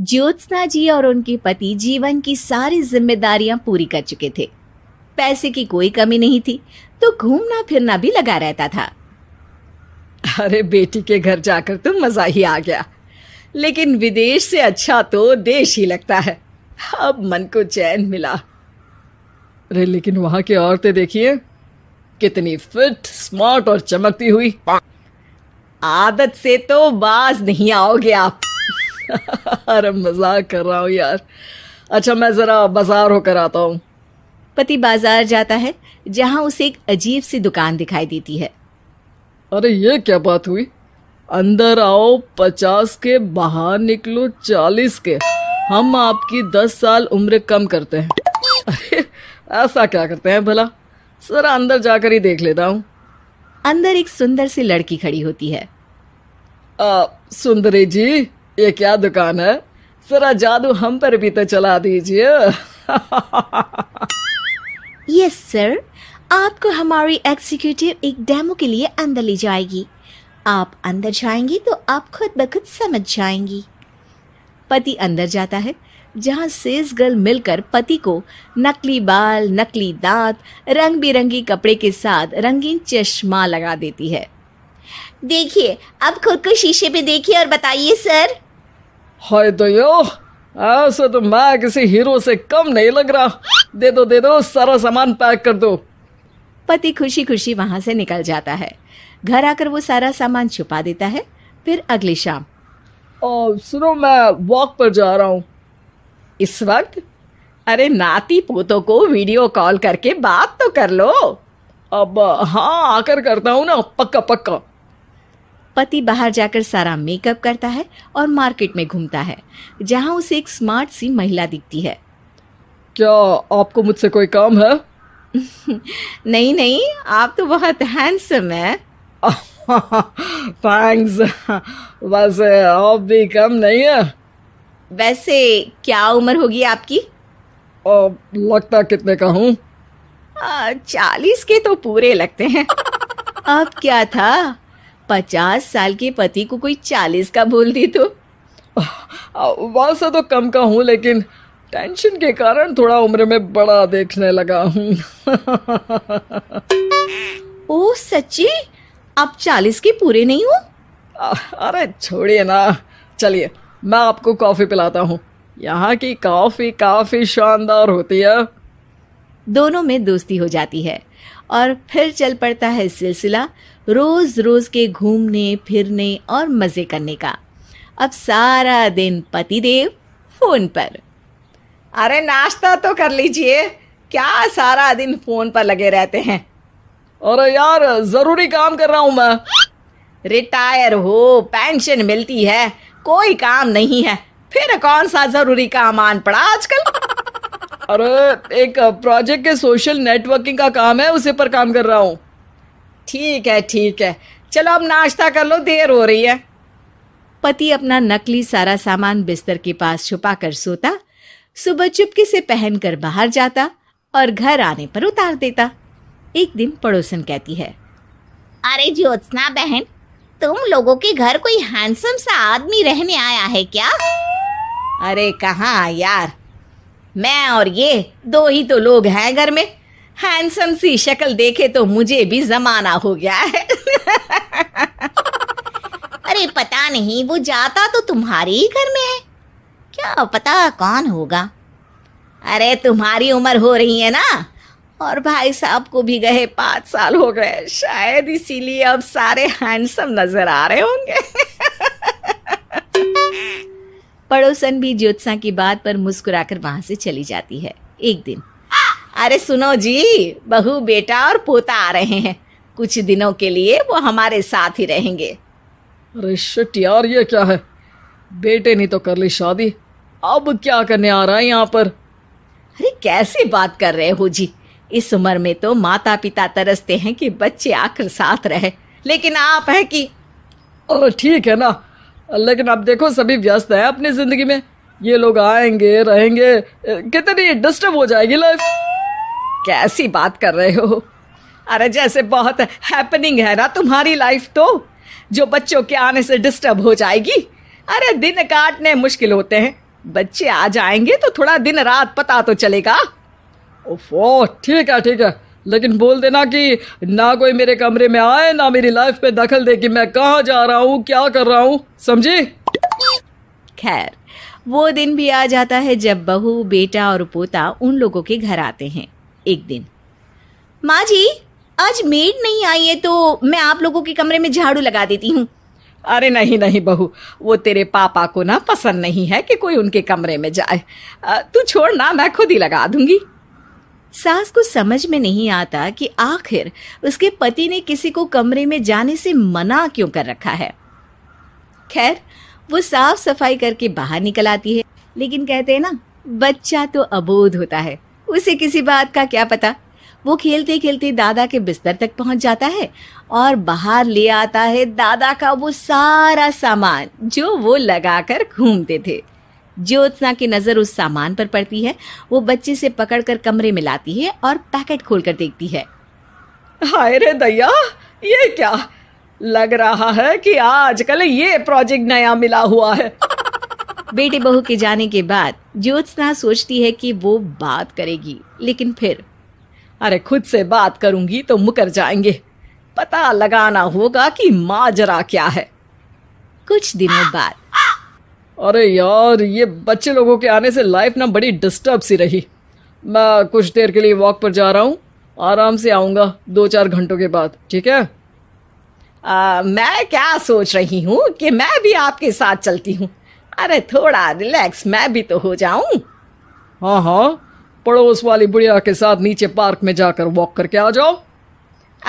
ज्योत्सना जी और उनके पति जीवन की सारी जिम्मेदारियां पूरी कर चुके थे पैसे की कोई कमी नहीं थी तो घूमना फिरना भी लगा रहता था अरे बेटी के घर जाकर तो मजा ही आ गया लेकिन विदेश से अच्छा तो देश ही लगता है अब मन को चैन मिला अरे लेकिन वहां की औरतें देखिए कितनी फिट स्मार्ट और चमकती हुई आदत से तो बाज नहीं आओगे आप अरे मजाक कर रहा हूँ यार अच्छा मैं जरा बाजार होकर आता हूँ पति बाजार जाता है जहाँ उसे एक अजीब सी दुकान दिखाई देती है अरे ये क्या बात हुई अंदर आओ पचास के बाहर निकलो चालीस के हम आपकी दस साल उम्र कम करते हैं अरे ऐसा क्या करते हैं भला सर अंदर जाकर ही देख लेता हूँ अंदर एक सुंदर सी लड़की खड़ी होती है सुंदरी जी ये क्या दुकान है जरा जादू हम पर भी तो चला दीजिए यस सर आपको हमारी एग्जीक्यूटिव एक डेमो के लिए अंदर ले जाएगी आप अंदर जाएंगी तो आप खुद ब खुद समझ जाएंगी पति अंदर जाता है जहाँ सेज गर्ल मिलकर पति को नकली बाल नकली दांत रंग बिरंगी कपड़े के साथ रंगीन चश्मा लगा देती है देखिए अब खुद को शीशे पे देखिए और बताइए सर हाय दयो ऐसे तो मैं किसी हीरो से कम नहीं लग रहा दे दो दे दो सारा सामान पैक कर दो पति खुशी खुशी वहां से निकल जाता है घर आकर वो सारा सामान छुपा देता है फिर अगली शाम ओ, सुनो मैं वॉक पर जा रहा हूँ इस वक्त अरे नाती पोतों को वीडियो कॉल करके बात तो कर लो अब हाँ आकर करता हूँ ना पक्का पक्का पति बाहर जाकर सारा मेकअप करता है और मार्केट में घूमता है जहां उसे एक स्मार्ट सी महिला दिखती है क्या आपको मुझसे कोई काम है नहीं नहीं आप तो बहुत हैंडसम है थैंक्स वैसे आप भी कम नहीं है वैसे क्या उम्र होगी आपकी आ, लगता कितने का हूँ चालीस के तो पूरे लगते हैं अब क्या था पचास साल के पति को कोई चालीस का बोल दी तो वैसा तो कम का हूँ लेकिन टेंशन के कारण थोड़ा उम्र में बड़ा देखने लगा हूँ ओ सच्ची आप चालीस के पूरे नहीं हो अरे छोड़िए ना चलिए मैं आपको कॉफी पिलाता हूँ यहाँ की कॉफी काफी शानदार होती है दोनों में दोस्ती हो जाती है और फिर चल पड़ता है सिलसिला रोज़ रोज़ के घूमने फिरने और मज़े करने का अब सारा दिन पतिदेव फ़ोन पर अरे नाश्ता तो कर लीजिए क्या सारा दिन फ़ोन पर लगे रहते हैं अरे यार ज़रूरी काम कर रहा हूँ मैं रिटायर हो पेंशन मिलती है कोई काम नहीं है फिर कौन सा ज़रूरी काम आन पड़ा आजकल और एक प्रोजेक्ट के सोशल नेटवर्किंग का काम है उसी पर काम कर रहा हूँ ठीक है ठीक है चलो अब नाश्ता कर लो देर हो रही है पति अपना नकली सारा सामान बिस्तर के पास छुपा कर सोता सुबह चुपके से पहन कर बाहर जाता और घर आने पर उतार देता एक दिन पड़ोसन कहती है अरे ज्योत्सना बहन तुम लोगों के घर कोई हैंडसम सा आदमी रहने आया है क्या अरे कहाँ यार मैं और ये दो ही तो लोग हैं घर में हैंडसम सी शक्ल देखे तो मुझे भी जमाना हो गया है अरे पता नहीं वो जाता तो तुम्हारे ही घर में है क्या पता कौन होगा अरे तुम्हारी उम्र हो रही है ना और भाई साहब को भी गए पाँच साल हो गए शायद इसीलिए अब सारे हैंडसम नजर आ रहे होंगे पड़ोसन भी ज्योत्सा की बात पर मुस्कुराकर वहां से चली जाती है एक दिन अरे सुनो जी बहू बेटा और पोता आ रहे हैं कुछ दिनों के लिए वो हमारे साथ ही रहेंगे अरे शिट यार ये क्या है बेटे ने तो कर ली शादी अब क्या करने आ रहा है यहाँ पर अरे कैसी बात कर रहे हो जी इस उम्र में तो माता पिता तरसते हैं कि बच्चे आकर साथ रहे लेकिन आप है कि अरे ठीक है ना लेकिन अब देखो सभी व्यस्त है अपनी जिंदगी में ये लोग आएंगे रहेंगे कितनी डिस्टर्ब हो जाएगी लाइफ कैसी बात कर रहे हो अरे जैसे बहुत हैपनिंग है ना तुम्हारी लाइफ तो जो बच्चों के आने से डिस्टर्ब हो जाएगी अरे दिन काटने मुश्किल होते हैं बच्चे आ जाएंगे तो थोड़ा दिन रात पता तो चलेगा ओफो ठीक है ठीक है लेकिन बोल देना कि ना कोई मेरे कमरे में आए ना मेरी लाइफ पे दखल दे कि मैं कहाँ जा रहा हूँ क्या कर रहा हूँ समझी खैर वो दिन भी आ जाता है जब बहू बेटा और पोता उन लोगों के घर आते हैं एक दिन माँ जी आज मेड नहीं आई है तो मैं आप लोगों के कमरे में झाड़ू लगा देती हूँ अरे नहीं नहीं बहू वो तेरे पापा को ना पसंद नहीं है कि कोई उनके कमरे में जाए तू छोड़ ना मैं खुद ही लगा दूंगी सास को समझ में नहीं आता कि आखिर उसके पति ने किसी को कमरे में जाने से मना क्यों कर रखा है खैर वो साफ सफाई करके बाहर निकल आती है लेकिन कहते हैं ना बच्चा तो अबोध होता है उसे किसी बात का क्या पता वो खेलते खेलते दादा के बिस्तर तक पहुंच जाता है और बाहर ले आता है दादा का वो सारा सामान जो वो लगाकर घूमते थे ज्योत्सना की नज़र उस सामान पर पड़ती है वो बच्चे से पकड़कर कमरे में लाती है और पैकेट खोलकर देखती है हाय रे दया ये क्या लग रहा है कि आजकल ये प्रोजेक्ट नया मिला हुआ है बेटे बहू के जाने के बाद ज्योत्सना सोचती है कि वो बात करेगी लेकिन फिर अरे खुद से बात करूंगी तो मुकर जाएंगे पता लगाना होगा कि माजरा क्या है कुछ दिनों बाद अरे यार ये बच्चे लोगों के आने से लाइफ ना बड़ी डिस्टर्ब सी रही मैं कुछ देर के लिए वॉक पर जा रहा हूँ आराम से आऊंगा दो चार घंटों के बाद ठीक है आ, मैं क्या सोच रही हूँ कि मैं भी आपके साथ चलती हूँ अरे थोड़ा रिलैक्स मैं भी तो हो जाऊं हाँ हाँ पड़ोस वाली बुढ़िया के साथ नीचे पार्क में जाकर वॉक करके आ जाओ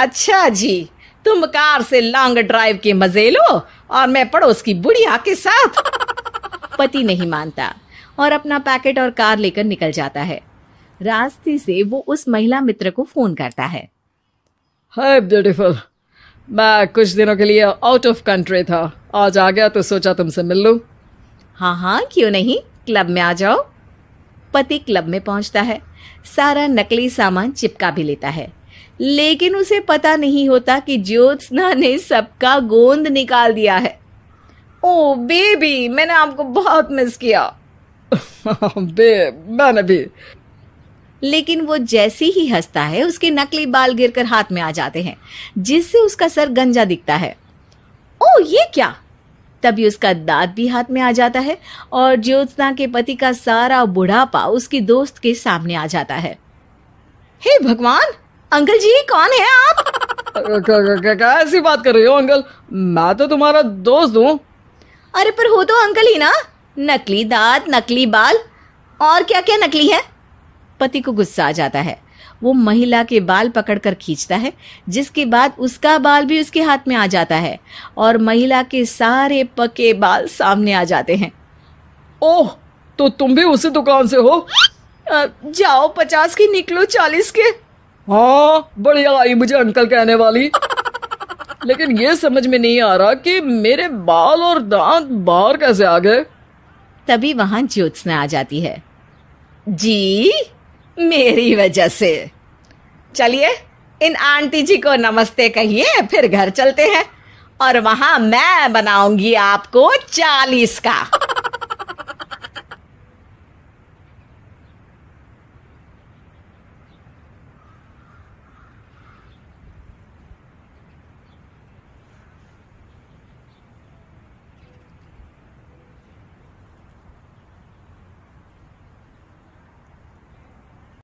अच्छा जी तुम कार से लॉन्ग ड्राइव के मजे लो और मैं पड़ोस की बुढ़िया के साथ पति नहीं मानता और अपना पैकेट और कार लेकर निकल जाता है रास्ते से वो उस महिला मित्र को फोन करता है हाय ब्यूटीफुल मैं कुछ दिनों के लिए आउट ऑफ कंट्री था आज आ गया तो सोचा तुमसे मिल लूं हाँ हाँ क्यों नहीं क्लब में आ जाओ पति क्लब में पहुंचता है सारा नकली सामान चिपका भी लेता है लेकिन उसे पता नहीं होता कि ज्योत्सना ने सबका गोंद निकाल दिया है ओ oh, बेबी मैंने आपको बहुत मिस किया बे मैंने भी लेकिन वो जैसे ही हंसता है उसके नकली बाल गिरकर हाथ में आ जाते हैं जिससे उसका सर गंजा दिखता है ओ oh, ये क्या तभी उसका दांत भी हाथ में आ जाता है और ज्योत्सना के पति का सारा बुढ़ापा उसकी दोस्त के सामने आ जाता है हे hey भगवान अंकल जी कौन है आप ऐसी बात कर रही हो अंकल मैं तो तुम्हारा दोस्त हूँ अरे पर हो तो अंकल ही ना नकली दांत नकली बाल और क्या क्या नकली है पति को गुस्सा आ जाता है वो महिला के बाल पकड़कर खींचता है जिसके बाद उसका बाल भी उसके हाथ में आ जाता है और महिला के सारे पके बाल सामने आ जाते हैं ओह तो तुम भी उसी दुकान से हो जाओ पचास के निकलो चालीस के हाँ बढ़िया आई मुझे अंकल कहने वाली लेकिन ये समझ में नहीं आ रहा कि मेरे बाल और दांत बाहर कैसे आ गए तभी वहां ज्योत्सना आ जाती है जी मेरी वजह से चलिए इन आंटी जी को नमस्ते कहिए फिर घर चलते हैं और वहां मैं बनाऊंगी आपको चालीस का